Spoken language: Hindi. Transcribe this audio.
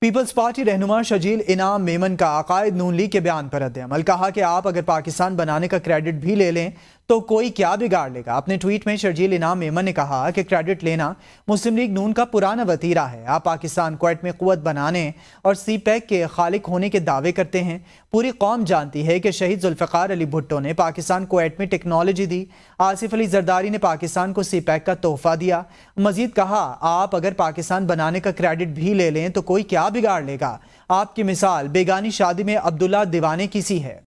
पीपल्स पार्टी रहनुमा शजील इनाम मेमन का अकायद नून लीग के बयान पर रद्द अमल कहा कि आप अगर पाकिस्तान बनाने का क्रेडिट भी ले लें तो कोई क्या बिगाड़ लेगा अपने ट्वीट में शर्जील इनाम मेमन ने कहा कि क्रेडिट लेना मुस्लिम लीग नून का पुराना वतीरा है आप पाकिस्तान क्वेट में कुत बनाने और सी पैक e के खालिक होने के दावे करते हैं पूरी कौम जानती है कि शहीद जुल्फ़ार अली भुट्टो ने पाकिस्तान क्वेट में टेक्नोलॉजी दी आसिफ अली जरदारी ने पाकिस्तान को सी पैक e का तोहफा दिया मजीद कहा आप अगर पाकिस्तान बनाने का क्रेडिट भी ले लें तो कोई क्या बिगाड़ लेगा आपकी मिसाल बेगानी शादी में अब्दुल्ला दीवाने की सी है